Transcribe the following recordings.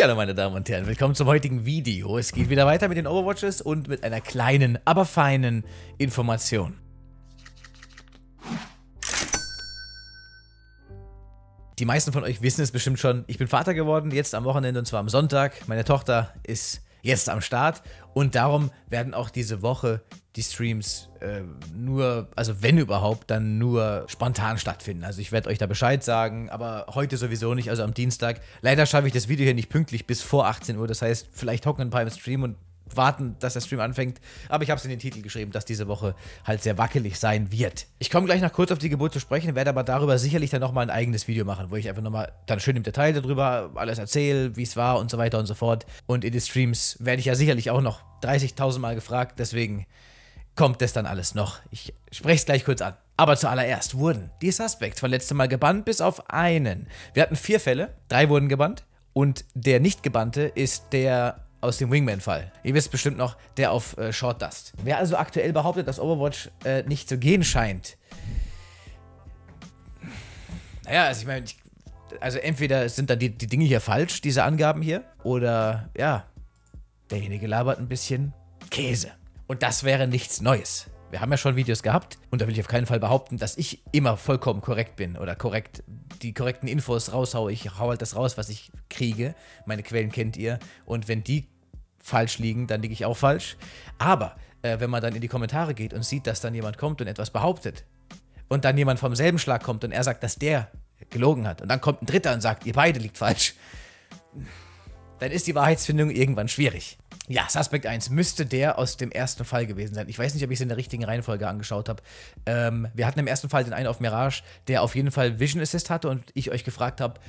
Hallo meine Damen und Herren, willkommen zum heutigen Video. Es geht wieder weiter mit den Overwatches und mit einer kleinen, aber feinen Information. Die meisten von euch wissen es bestimmt schon, ich bin Vater geworden, jetzt am Wochenende und zwar am Sonntag. Meine Tochter ist jetzt am Start. Und darum werden auch diese Woche die Streams äh, nur, also wenn überhaupt, dann nur spontan stattfinden. Also ich werde euch da Bescheid sagen, aber heute sowieso nicht, also am Dienstag. Leider schaffe ich das Video hier nicht pünktlich bis vor 18 Uhr. Das heißt, vielleicht hocken ein paar im Stream und warten, dass der Stream anfängt. Aber ich habe es in den Titel geschrieben, dass diese Woche halt sehr wackelig sein wird. Ich komme gleich noch kurz auf die Geburt zu sprechen, werde aber darüber sicherlich dann nochmal ein eigenes Video machen, wo ich einfach nochmal dann schön im Detail darüber alles erzähle, wie es war und so weiter und so fort. Und in den Streams werde ich ja sicherlich auch noch 30.000 Mal gefragt, deswegen kommt das dann alles noch. Ich spreche es gleich kurz an. Aber zuallererst wurden die Suspects von letztem Mal gebannt, bis auf einen. Wir hatten vier Fälle, drei wurden gebannt und der nicht gebannte ist der aus dem Wingman-Fall. Ihr wisst bestimmt noch, der auf äh, Short Dust. Wer also aktuell behauptet, dass Overwatch äh, nicht zu gehen scheint, naja, also ich meine, also entweder sind da die, die Dinge hier falsch, diese Angaben hier, oder ja, derjenige labert ein bisschen Käse. Und das wäre nichts Neues. Wir haben ja schon Videos gehabt und da will ich auf keinen Fall behaupten, dass ich immer vollkommen korrekt bin oder korrekt die korrekten Infos raushaue. Ich haue halt das raus, was ich kriege. Meine Quellen kennt ihr. Und wenn die falsch liegen, dann liege ich auch falsch. Aber äh, wenn man dann in die Kommentare geht und sieht, dass dann jemand kommt und etwas behauptet und dann jemand vom selben Schlag kommt und er sagt, dass der gelogen hat und dann kommt ein Dritter und sagt, ihr beide liegt falsch, dann ist die Wahrheitsfindung irgendwann schwierig. Ja, Suspect 1 müsste der aus dem ersten Fall gewesen sein. Ich weiß nicht, ob ich es in der richtigen Reihenfolge angeschaut habe. Ähm, wir hatten im ersten Fall den einen auf Mirage, der auf jeden Fall Vision Assist hatte und ich euch gefragt habe,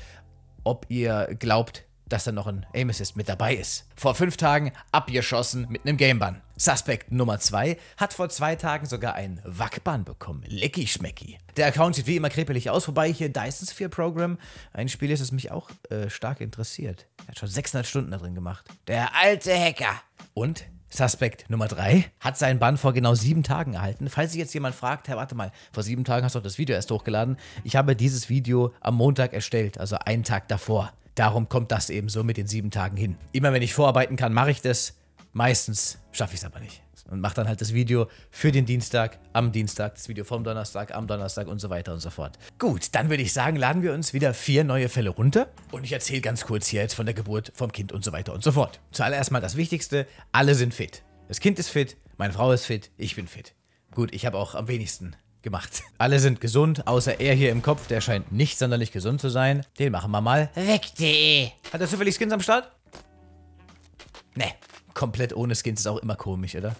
ob ihr glaubt, dass da noch ein Aim Assist mit dabei ist. Vor fünf Tagen abgeschossen mit einem Gameban. Suspect Nummer 2 hat vor zwei Tagen sogar einen Wackban bekommen. Lecky schmecky. Der Account sieht wie immer krepelig aus, wobei hier Dyson Sphere Program ein Spiel ist, das mich auch äh, stark interessiert. Er hat schon 600 Stunden da drin gemacht. Der alte Hacker. Und Suspect Nummer 3 hat seinen Bann vor genau sieben Tagen erhalten. Falls sich jetzt jemand fragt, Herr, warte mal, vor sieben Tagen hast du doch das Video erst hochgeladen. Ich habe dieses Video am Montag erstellt, also einen Tag davor. Darum kommt das eben so mit den sieben Tagen hin. Immer wenn ich vorarbeiten kann, mache ich das. Meistens schaffe ich es aber nicht. Und mache dann halt das Video für den Dienstag, am Dienstag, das Video vom Donnerstag, am Donnerstag und so weiter und so fort. Gut, dann würde ich sagen, laden wir uns wieder vier neue Fälle runter. Und ich erzähle ganz kurz hier jetzt von der Geburt, vom Kind und so weiter und so fort. Zuallererst mal das Wichtigste, alle sind fit. Das Kind ist fit, meine Frau ist fit, ich bin fit. Gut, ich habe auch am wenigsten gemacht. Alle sind gesund, außer er hier im Kopf. Der scheint nicht sonderlich gesund zu sein. Den machen wir mal weg, die. Hat er zufällig Skins am Start? Ne, komplett ohne Skins ist auch immer komisch, oder?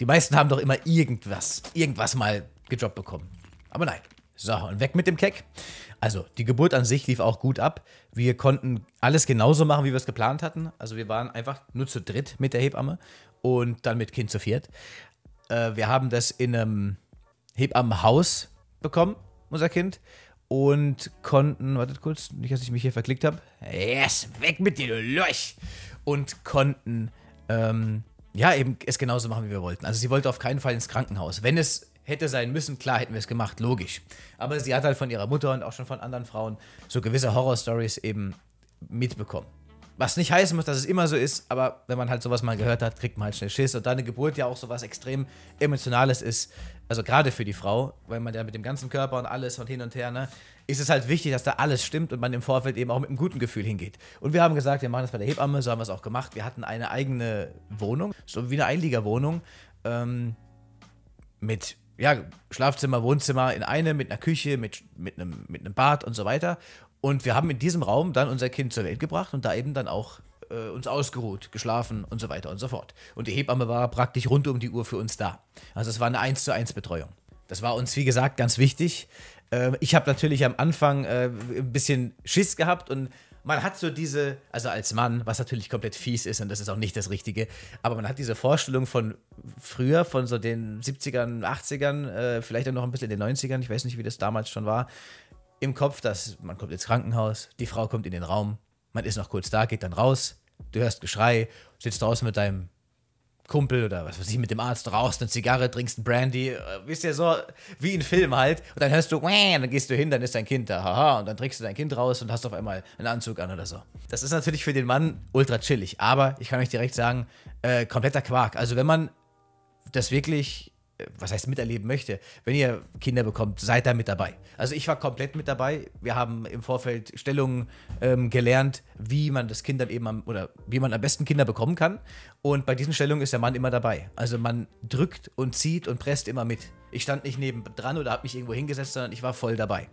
Die meisten haben doch immer irgendwas, irgendwas mal gedroppt bekommen. Aber nein. So, und weg mit dem Keck. Also, die Geburt an sich lief auch gut ab. Wir konnten alles genauso machen, wie wir es geplant hatten. Also, wir waren einfach nur zu dritt mit der Hebamme und dann mit Kind zu viert. Äh, wir haben das in einem Hebammenhaus bekommen, unser Kind. Und konnten, wartet kurz, nicht, dass ich mich hier verklickt habe. Yes, weg mit dir, du Lurch! Und konnten, ähm, ja, eben es genauso machen, wie wir wollten. Also sie wollte auf keinen Fall ins Krankenhaus. Wenn es hätte sein müssen, klar hätten wir es gemacht, logisch. Aber sie hat halt von ihrer Mutter und auch schon von anderen Frauen so gewisse Horror-Stories eben mitbekommen. Was nicht heißen muss, dass es immer so ist, aber wenn man halt sowas mal gehört hat, kriegt man halt schnell Schiss. Und da eine Geburt ja auch sowas extrem Emotionales ist, also gerade für die Frau, weil man ja mit dem ganzen Körper und alles und hin und her, ne, ist es halt wichtig, dass da alles stimmt und man im Vorfeld eben auch mit einem guten Gefühl hingeht. Und wir haben gesagt, wir machen das bei der Hebamme, so haben wir es auch gemacht. Wir hatten eine eigene Wohnung, so wie eine Einliegerwohnung, ähm, mit ja, Schlafzimmer, Wohnzimmer in einem, mit einer Küche, mit, mit, einem, mit einem Bad und so weiter. Und wir haben in diesem Raum dann unser Kind zur Welt gebracht und da eben dann auch äh, uns ausgeruht, geschlafen und so weiter und so fort. Und die Hebamme war praktisch rund um die Uhr für uns da. Also es war eine 1 zu 1 Betreuung. Das war uns, wie gesagt, ganz wichtig. Äh, ich habe natürlich am Anfang äh, ein bisschen Schiss gehabt und man hat so diese, also als Mann, was natürlich komplett fies ist und das ist auch nicht das Richtige, aber man hat diese Vorstellung von früher, von so den 70ern, 80ern, äh, vielleicht auch noch ein bisschen in den 90ern, ich weiß nicht, wie das damals schon war, im Kopf, dass man kommt ins Krankenhaus, die Frau kommt in den Raum, man ist noch kurz da, geht dann raus, du hörst Geschrei, sitzt draußen mit deinem Kumpel oder was weiß ich, mit dem Arzt raus, eine Zigarre, trinkst ein Brandy, äh, wisst ihr, so wie in Film halt. Und dann hörst du, Wäh! dann gehst du hin, dann ist dein Kind da, haha, und dann trägst du dein Kind raus und hast auf einmal einen Anzug an oder so. Das ist natürlich für den Mann ultra chillig, aber ich kann euch direkt sagen, äh, kompletter Quark. Also wenn man das wirklich was heißt miterleben möchte, wenn ihr Kinder bekommt, seid da mit dabei. Also ich war komplett mit dabei. Wir haben im Vorfeld Stellungen ähm, gelernt, wie man das Kind dann eben am, oder wie man am besten Kinder bekommen kann. Und bei diesen Stellungen ist der Mann immer dabei. Also man drückt und zieht und presst immer mit. Ich stand nicht neben dran oder habe mich irgendwo hingesetzt, sondern ich war voll dabei.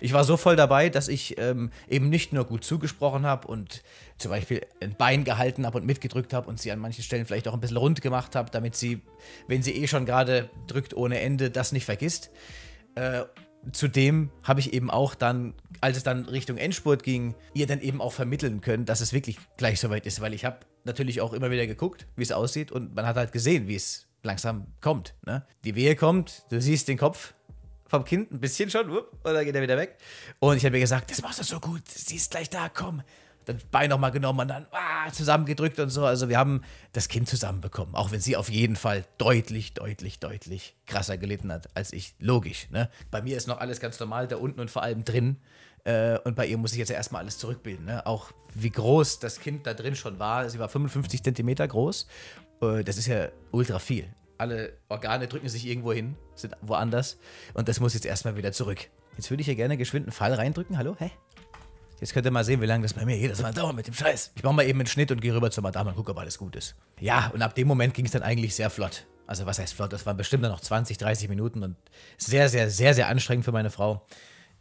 Ich war so voll dabei, dass ich ähm, eben nicht nur gut zugesprochen habe und zum Beispiel ein Bein gehalten habe und mitgedrückt habe und sie an manchen Stellen vielleicht auch ein bisschen rund gemacht habe, damit sie, wenn sie eh schon gerade drückt ohne Ende, das nicht vergisst. Äh, zudem habe ich eben auch dann, als es dann Richtung Endspurt ging, ihr dann eben auch vermitteln können, dass es wirklich gleich soweit ist, weil ich habe natürlich auch immer wieder geguckt, wie es aussieht und man hat halt gesehen, wie es langsam kommt. Ne? Die Wehe kommt, du siehst den Kopf vom Kind ein bisschen schon, und dann geht er wieder weg. Und ich habe mir gesagt, das machst du so gut, sie ist gleich da, komm. Dann Bein nochmal genommen und dann ah, zusammengedrückt und so. Also wir haben das Kind zusammenbekommen, auch wenn sie auf jeden Fall deutlich, deutlich, deutlich krasser gelitten hat als ich. Logisch. Ne? Bei mir ist noch alles ganz normal da unten und vor allem drin. Äh, und bei ihr muss ich jetzt erstmal alles zurückbilden. Ne? Auch wie groß das Kind da drin schon war. Sie war 55 Zentimeter groß äh, das ist ja ultra viel. Alle Organe drücken sich irgendwo hin, sind woanders und das muss jetzt erstmal wieder zurück. Jetzt würde ich hier gerne geschwind einen Fall reindrücken. Hallo? Hä? Jetzt könnt ihr mal sehen, wie lange das bei mir jedes Mal dauert mit dem Scheiß. Ich mache mal eben einen Schnitt und gehe rüber zur Madame und gucke, ob alles gut ist. Ja, und ab dem Moment ging es dann eigentlich sehr flott. Also was heißt flott? Das waren bestimmt dann noch 20, 30 Minuten und sehr, sehr, sehr, sehr anstrengend für meine Frau.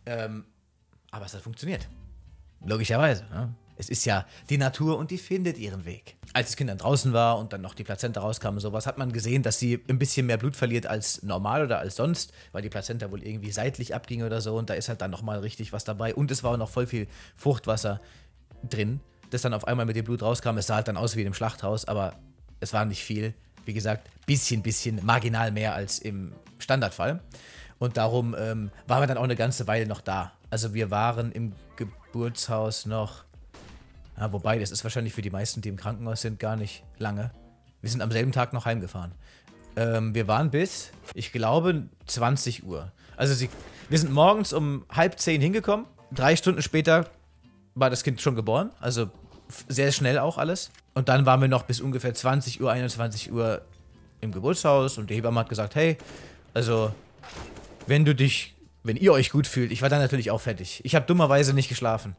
Ähm, aber es hat funktioniert. Logischerweise. Ne? Es ist ja die Natur und die findet ihren Weg. Als das Kind dann draußen war und dann noch die Plazenta rauskam und sowas, hat man gesehen, dass sie ein bisschen mehr Blut verliert als normal oder als sonst, weil die Plazenta wohl irgendwie seitlich abging oder so und da ist halt dann nochmal richtig was dabei und es war auch noch voll viel Fruchtwasser drin, das dann auf einmal mit dem Blut rauskam. Es sah halt dann aus wie in einem Schlachthaus, aber es war nicht viel. Wie gesagt, bisschen, bisschen marginal mehr als im Standardfall. Und darum ähm, waren wir dann auch eine ganze Weile noch da. Also wir waren im Geburtshaus noch ja, wobei, das ist wahrscheinlich für die meisten, die im Krankenhaus sind, gar nicht lange. Wir sind am selben Tag noch heimgefahren. Ähm, wir waren bis, ich glaube, 20 Uhr. Also sie, wir sind morgens um halb zehn hingekommen. Drei Stunden später war das Kind schon geboren. Also sehr schnell auch alles. Und dann waren wir noch bis ungefähr 20 Uhr, 21 Uhr im Geburtshaus. Und die Hebamme hat gesagt, hey, also wenn du dich, wenn ihr euch gut fühlt. Ich war dann natürlich auch fertig. Ich habe dummerweise nicht geschlafen.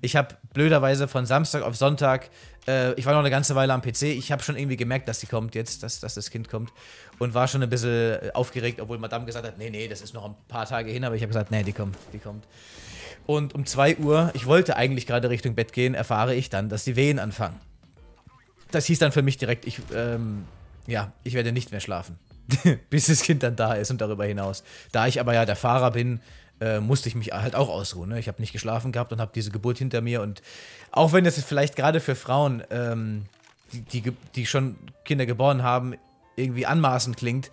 Ich habe blöderweise von Samstag auf Sonntag, äh, ich war noch eine ganze Weile am PC, ich habe schon irgendwie gemerkt, dass die kommt jetzt, dass, dass das Kind kommt und war schon ein bisschen äh, aufgeregt, obwohl Madame gesagt hat, nee, nee, das ist noch ein paar Tage hin, aber ich habe gesagt, nee, die kommt, die kommt. Und um 2 Uhr, ich wollte eigentlich gerade Richtung Bett gehen, erfahre ich dann, dass die Wehen anfangen. Das hieß dann für mich direkt, ich, ähm, ja, ich werde nicht mehr schlafen. Bis das Kind dann da ist und darüber hinaus. Da ich aber ja der Fahrer bin, äh, musste ich mich halt auch ausruhen. Ne? Ich habe nicht geschlafen gehabt und habe diese Geburt hinter mir. Und auch wenn das vielleicht gerade für Frauen, ähm, die, die, die, schon Kinder geboren haben, irgendwie anmaßend klingt,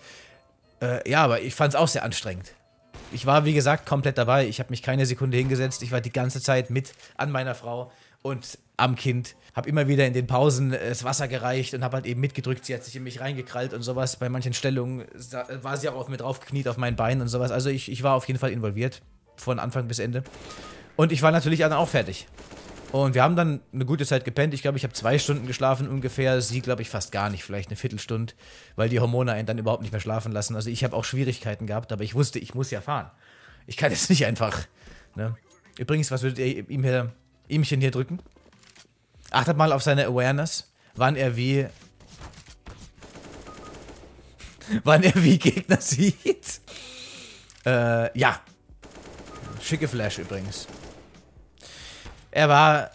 äh, ja, aber ich fand es auch sehr anstrengend. Ich war, wie gesagt, komplett dabei. Ich habe mich keine Sekunde hingesetzt. Ich war die ganze Zeit mit an meiner Frau. Und am Kind. Hab immer wieder in den Pausen äh, das Wasser gereicht und hab halt eben mitgedrückt. Sie hat sich in mich reingekrallt und sowas. Bei manchen Stellungen war sie auch auf mir draufgekniet, auf meinen Beinen und sowas. Also ich, ich war auf jeden Fall involviert. Von Anfang bis Ende. Und ich war natürlich dann auch fertig. Und wir haben dann eine gute Zeit gepennt. Ich glaube, ich habe zwei Stunden geschlafen ungefähr. Sie, glaube ich, fast gar nicht, vielleicht eine Viertelstunde, weil die Hormone einen dann überhaupt nicht mehr schlafen lassen. Also ich habe auch Schwierigkeiten gehabt, aber ich wusste, ich muss ja fahren. Ich kann jetzt nicht einfach. Ne? Übrigens, was würdet ihr ihm hier, ihmchen hier drücken? Achtet mal auf seine Awareness, wann er wie... wann er wie Gegner sieht. Äh, ja. Schicke Flash übrigens. Er war...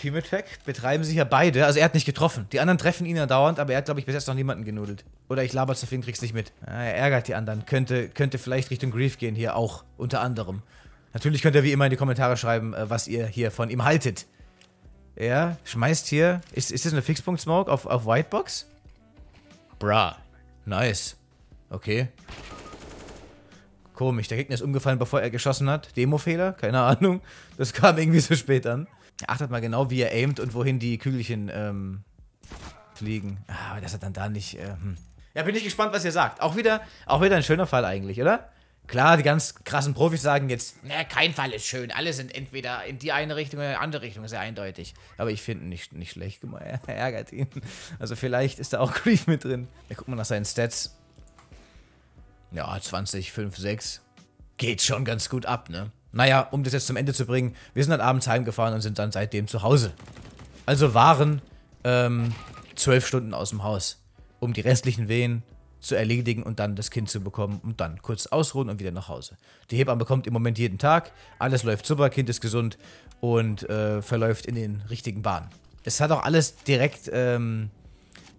Team Attack betreiben sich ja beide. Also er hat nicht getroffen. Die anderen treffen ihn ja dauernd, aber er hat, glaube ich, bis jetzt noch niemanden genudelt. Oder ich laber zu viel und krieg's nicht mit. Ah, er ärgert die anderen. Könnte, könnte vielleicht Richtung Grief gehen hier auch. Unter anderem. Natürlich könnt ihr wie immer in die Kommentare schreiben, äh, was ihr hier von ihm haltet. Er schmeißt hier. Ist, ist das eine Fixpunkt-Smoke auf, auf Whitebox? Bra. Nice. Okay. Komisch, der Gegner ist umgefallen, bevor er geschossen hat. Demo-Fehler? Keine Ahnung. Das kam irgendwie so spät an. Achtet mal genau, wie er aimt und wohin die Kügelchen ähm, fliegen. Ah, aber das hat dann da nicht. Äh, hm. Ja, bin ich gespannt, was ihr sagt. Auch wieder, auch wieder ein schöner Fall eigentlich, oder? Klar, die ganz krassen Profis sagen jetzt, na, kein Fall ist schön. Alle sind entweder in die eine Richtung oder in die andere Richtung, sehr eindeutig. Aber ich finde nicht, nicht schlecht, er ärgert ihn. Also vielleicht ist da auch Grief mit drin. Wir gucken mal nach seinen Stats. Ja, 20, 5, 6. Geht schon ganz gut ab, ne? Naja, um das jetzt zum Ende zu bringen, wir sind dann halt abends heimgefahren und sind dann seitdem zu Hause. Also waren ähm, zwölf Stunden aus dem Haus, um die restlichen Wehen zu erledigen und dann das Kind zu bekommen und dann kurz ausruhen und wieder nach Hause. Die Hebamme bekommt im Moment jeden Tag, alles läuft super, Kind ist gesund und äh, verläuft in den richtigen Bahnen. Es hat auch alles direkt, ähm,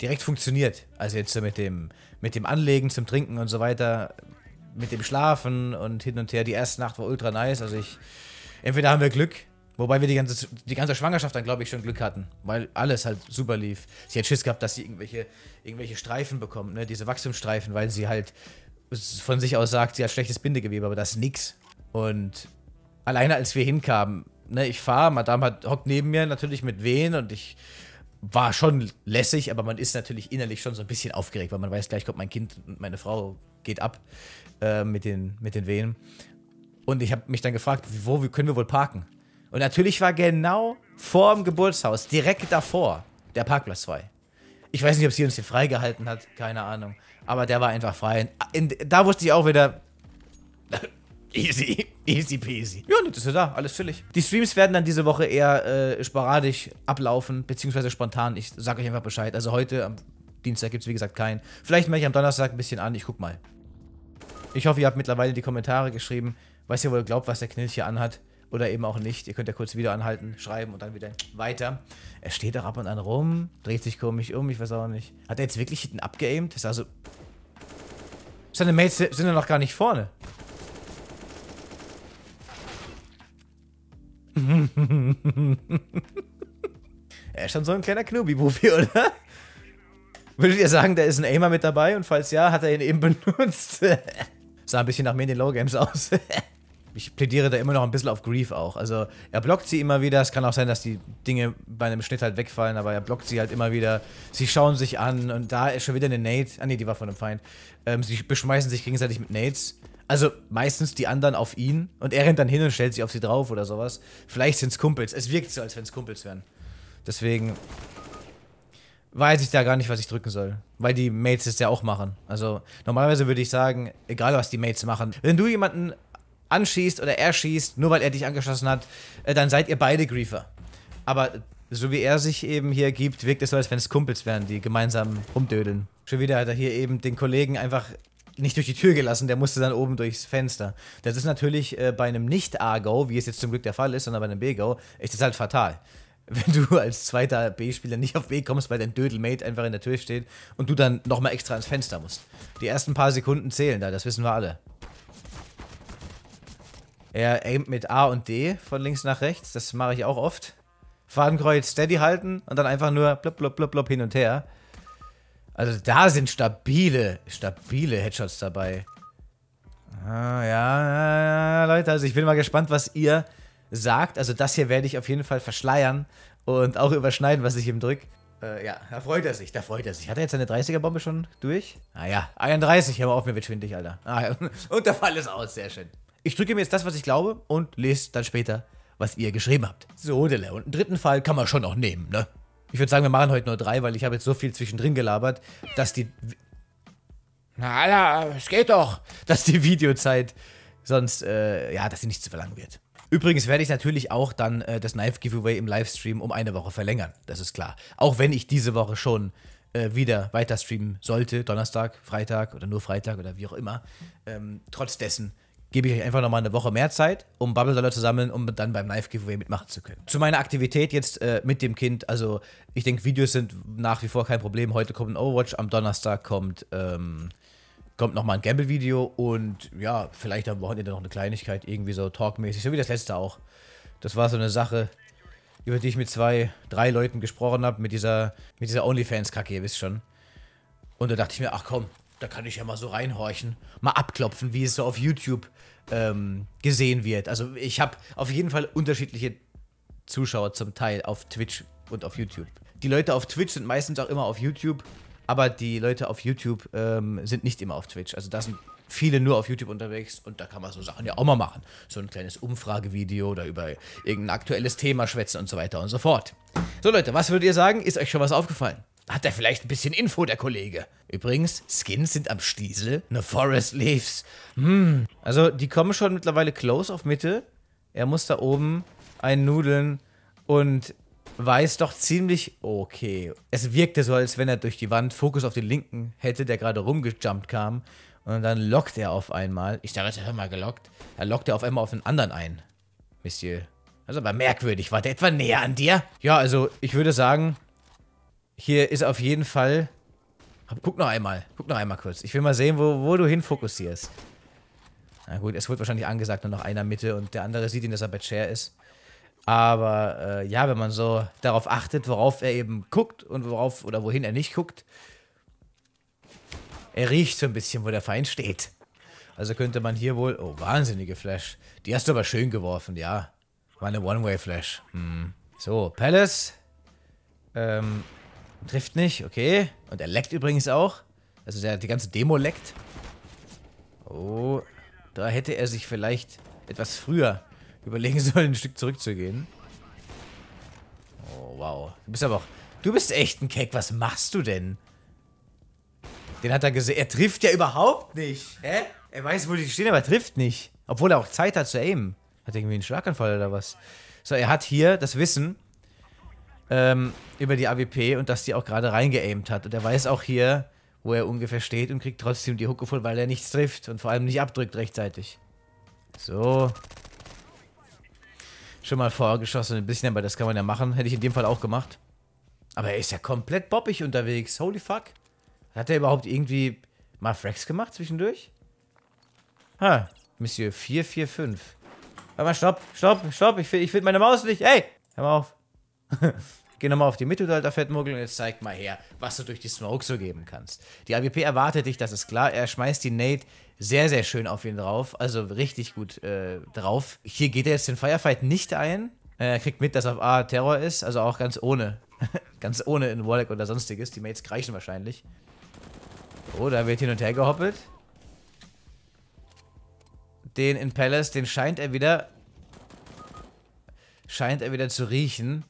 direkt funktioniert. Also jetzt mit dem, mit dem Anlegen zum Trinken und so weiter, mit dem Schlafen und hin und her. Die erste Nacht war ultra nice. Also ich, entweder haben wir Glück Wobei wir die ganze, die ganze Schwangerschaft dann, glaube ich, schon Glück hatten, weil alles halt super lief. Sie hat Schiss gehabt, dass sie irgendwelche, irgendwelche Streifen bekommt, ne? diese Wachstumsstreifen, weil sie halt von sich aus sagt, sie hat schlechtes Bindegewebe, aber das ist nix. Und alleine als wir hinkamen, ne, ich fahre, Madame hat, hockt neben mir natürlich mit Wehen und ich war schon lässig, aber man ist natürlich innerlich schon so ein bisschen aufgeregt, weil man weiß, gleich kommt mein Kind und meine Frau geht ab äh, mit, den, mit den Wehen. Und ich habe mich dann gefragt, wo können wir wohl parken? Und natürlich war genau vor dem Geburtshaus, direkt davor, der Parkplatz frei. Ich weiß nicht, ob sie uns hier freigehalten hat, keine Ahnung. Aber der war einfach frei. In, in, da wusste ich auch wieder. easy, easy peasy. Ja, das ist ja da, alles chillig. Die Streams werden dann diese Woche eher äh, sporadisch ablaufen, beziehungsweise spontan. Ich sage euch einfach Bescheid. Also heute, am Dienstag, gibt es wie gesagt keinen. Vielleicht melde ich am Donnerstag ein bisschen an, ich guck mal. Ich hoffe, ihr habt mittlerweile die Kommentare geschrieben, was ihr wohl glaubt, was der Knilch hier anhat oder eben auch nicht. Ihr könnt ja kurz wieder anhalten, schreiben und dann wieder weiter. Er steht auch ab und an rum, dreht sich komisch um, ich weiß auch nicht. Hat er jetzt wirklich hinten abgeaimt? Ist also. Seine Mates sind ja noch gar nicht vorne. er ist schon so ein kleiner Knubi-Bubi, oder? Würdet ihr sagen, da ist ein Aimer mit dabei? Und falls ja, hat er ihn eben benutzt. Sah ein bisschen nach mir in den Low Games aus. ich plädiere da immer noch ein bisschen auf Grief auch. Also er blockt sie immer wieder. Es kann auch sein, dass die Dinge bei einem Schnitt halt wegfallen, aber er blockt sie halt immer wieder. Sie schauen sich an und da ist schon wieder eine Nate. Ah nee, die war von einem Feind. Ähm, sie beschmeißen sich gegenseitig mit Nates. Also meistens die anderen auf ihn und er rennt dann hin und stellt sich auf sie drauf oder sowas. Vielleicht sind es Kumpels. Es wirkt so, als wenn es Kumpels wären. Deswegen weiß ich da gar nicht, was ich drücken soll. Weil die Mates es ja auch machen. Also normalerweise würde ich sagen, egal was die Mates machen, wenn du jemanden anschießt oder er schießt, nur weil er dich angeschossen hat, äh, dann seid ihr beide Griefer. Aber so wie er sich eben hier gibt, wirkt es so, als wenn es Kumpels wären, die gemeinsam rumdödeln. Schon wieder hat er hier eben den Kollegen einfach nicht durch die Tür gelassen, der musste dann oben durchs Fenster. Das ist natürlich äh, bei einem Nicht-A-Go, wie es jetzt zum Glück der Fall ist, sondern bei einem B-Go, ist das halt fatal. Wenn du als zweiter B-Spieler nicht auf B kommst, weil dein Dödelmate einfach in der Tür steht und du dann nochmal extra ans Fenster musst. Die ersten paar Sekunden zählen da, das wissen wir alle. Er aimt mit A und D von links nach rechts. Das mache ich auch oft. Fadenkreuz steady halten und dann einfach nur blub, blub, blub, blub hin und her. Also da sind stabile, stabile Headshots dabei. Ah, ja, ja, ja, Leute, also ich bin mal gespannt, was ihr sagt. Also das hier werde ich auf jeden Fall verschleiern und auch überschneiden, was ich ihm drücke. Äh, ja, da freut er sich, da freut er sich. Hat er jetzt seine 30er-Bombe schon durch? Ah ja, 31, aber auf mir wird schwindig, Alter. Ah, ja. Und der Fall ist aus, sehr schön. Ich drücke mir jetzt das, was ich glaube und lese dann später, was ihr geschrieben habt. So, Dele. Und einen dritten Fall kann man schon noch nehmen, ne? Ich würde sagen, wir machen heute nur drei, weil ich habe jetzt so viel zwischendrin gelabert, dass die... Na, Alter, es geht doch. Dass die Videozeit sonst, äh, ja, dass sie nicht zu verlangen wird. Übrigens werde ich natürlich auch dann äh, das Knife Giveaway im Livestream um eine Woche verlängern. Das ist klar. Auch wenn ich diese Woche schon äh, wieder weiter streamen sollte, Donnerstag, Freitag oder nur Freitag oder wie auch immer. Ähm, trotz dessen gebe ich euch einfach nochmal eine Woche mehr Zeit, um bubble zu sammeln, um dann beim Live-Giveaway mitmachen zu können. Zu meiner Aktivität jetzt äh, mit dem Kind, also ich denke, Videos sind nach wie vor kein Problem. Heute kommt ein Overwatch, am Donnerstag kommt, ähm, kommt nochmal ein Gamble-Video und ja, vielleicht am Wochenende noch eine Kleinigkeit, irgendwie so talkmäßig, so wie das letzte auch. Das war so eine Sache, über die ich mit zwei, drei Leuten gesprochen habe, mit dieser, mit dieser Onlyfans-Kacke, ihr wisst schon. Und da dachte ich mir, ach komm, da kann ich ja mal so reinhorchen, mal abklopfen, wie es so auf YouTube ähm, gesehen wird. Also ich habe auf jeden Fall unterschiedliche Zuschauer zum Teil auf Twitch und auf YouTube. Die Leute auf Twitch sind meistens auch immer auf YouTube, aber die Leute auf YouTube ähm, sind nicht immer auf Twitch. Also da sind viele nur auf YouTube unterwegs und da kann man so Sachen ja auch mal machen. So ein kleines Umfragevideo oder über irgendein aktuelles Thema schwätzen und so weiter und so fort. So Leute, was würdet ihr sagen? Ist euch schon was aufgefallen? Hat er vielleicht ein bisschen Info, der Kollege? Übrigens, Skins sind am Stiesel, ne Forest Leaves. Hm. Also, die kommen schon mittlerweile close auf Mitte. Er muss da oben einen Nudeln und weiß doch ziemlich okay. Es wirkte so, als wenn er durch die Wand Fokus auf den linken hätte, der gerade rumgejumpt kam. Und dann lockt er auf einmal. Ich dachte, er hat mal gelockt. Er lockt er auf einmal auf den anderen ein. Monsieur. Also aber merkwürdig. War der etwa näher an dir? Ja, also ich würde sagen, hier ist auf jeden Fall... Guck noch einmal. Guck noch einmal kurz. Ich will mal sehen, wo, wo du hinfokussierst. Na gut, es wird wahrscheinlich angesagt, nur noch einer Mitte und der andere sieht ihn, dass er bei Chair ist. Aber äh, ja, wenn man so darauf achtet, worauf er eben guckt und worauf oder wohin er nicht guckt, er riecht so ein bisschen, wo der Feind steht. Also könnte man hier wohl. Oh, wahnsinnige Flash. Die hast du aber schön geworfen, ja. War eine One-Way-Flash. Hm. So, Palace. Ähm, Trifft nicht, okay. Und er leckt übrigens auch. Also der, die ganze Demo leckt. Oh, da hätte er sich vielleicht etwas früher überlegen sollen, ein Stück zurückzugehen. Oh, wow. Du bist aber auch... Du bist echt ein Keck. Was machst du denn? Den hat er gesehen. Er trifft ja überhaupt nicht. Hä? Er weiß, wo die stehen, aber er trifft nicht. Obwohl er auch Zeit hat zu aimen. Hat irgendwie einen Schlaganfall oder was? So, er hat hier das Wissen, ähm, über die AWP und dass die auch gerade reingeaimt hat. Und er weiß auch hier, wo er ungefähr steht und kriegt trotzdem die Hucke voll, weil er nichts trifft und vor allem nicht abdrückt rechtzeitig. So. Schon mal vorgeschossen, ein bisschen, aber das kann man ja machen. Hätte ich in dem Fall auch gemacht. Aber er ist ja komplett boppig unterwegs. Holy fuck. Hat er überhaupt irgendwie mal Fracks gemacht zwischendurch? Ha, Monsieur 445. Warte mal, stopp, stopp, stopp. Ich finde ich find meine Maus nicht. Hey, hör mal auf. geh nochmal auf die Mittelalter Fettmuggel und jetzt zeig mal her, was du durch die Smoke so geben kannst. Die ABP erwartet dich, das ist klar. Er schmeißt die Nate sehr, sehr schön auf ihn drauf, also richtig gut äh, drauf. Hier geht er jetzt den Firefight nicht ein. Er kriegt mit, dass auf A Terror ist, also auch ganz ohne. ganz ohne in Warlock oder sonstiges. Die Mates kreischen wahrscheinlich. Oh, da wird hin und her gehoppelt. Den in Palace, den scheint er wieder scheint er wieder zu riechen.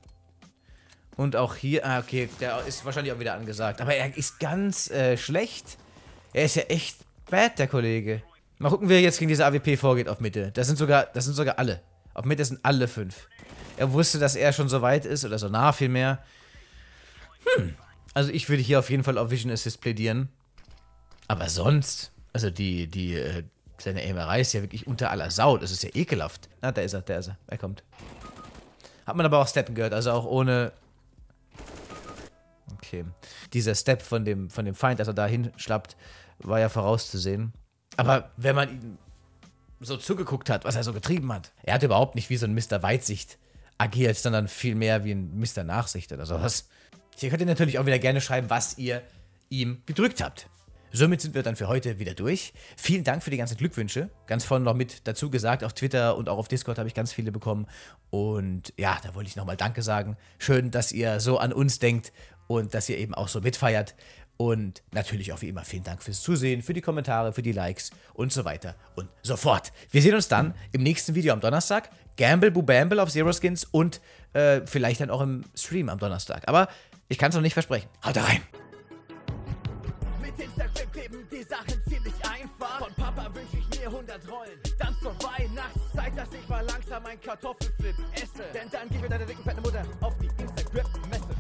Und auch hier, ah, okay, der ist wahrscheinlich auch wieder angesagt. Aber er ist ganz äh, schlecht. Er ist ja echt bad, der Kollege. Mal gucken, wie er jetzt gegen diese AWP vorgeht auf Mitte. Das sind sogar, das sind sogar alle. Auf Mitte sind alle fünf. Er wusste, dass er schon so weit ist oder so nah vielmehr. Hm. Also ich würde hier auf jeden Fall auf Vision Assist plädieren. Aber sonst, also die, die, äh, seine Aimerei ist ja wirklich unter aller Sau. Das ist ja ekelhaft. Na, ah, da ist er, da ist er. Er kommt. Hat man aber auch Steppen gehört, also auch ohne System. Dieser Step von dem, von dem Feind, dass er da hinschlappt, war ja vorauszusehen. Aber wenn man ihm so zugeguckt hat, was er so getrieben hat, er hat überhaupt nicht wie so ein Mr. Weitsicht agiert, sondern viel mehr wie ein Mr. Nachsicht oder sowas. Hier könnt ihr natürlich auch wieder gerne schreiben, was ihr ihm gedrückt habt. Somit sind wir dann für heute wieder durch. Vielen Dank für die ganzen Glückwünsche. Ganz vorne noch mit dazu gesagt, auf Twitter und auch auf Discord habe ich ganz viele bekommen. Und ja, da wollte ich nochmal Danke sagen. Schön, dass ihr so an uns denkt und dass ihr eben auch so mitfeiert. Und natürlich auch wie immer vielen Dank fürs Zusehen, für die Kommentare, für die Likes und so weiter und so fort. Wir sehen uns dann im nächsten Video am Donnerstag. Gamble Boobamble auf Zero Skins und äh, vielleicht dann auch im Stream am Donnerstag. Aber ich kann es noch nicht versprechen. Haut rein! Mit Instagram kleben die Sachen ziemlich einfach. Von Papa wünsche ich mir 100 Rollen. Dann zur Weihnachtszeit, dass ich mal langsam einen Kartoffelflip esse. Denn dann geh ich mit deiner dicken fetten Mutter auf die Instagram-Messe.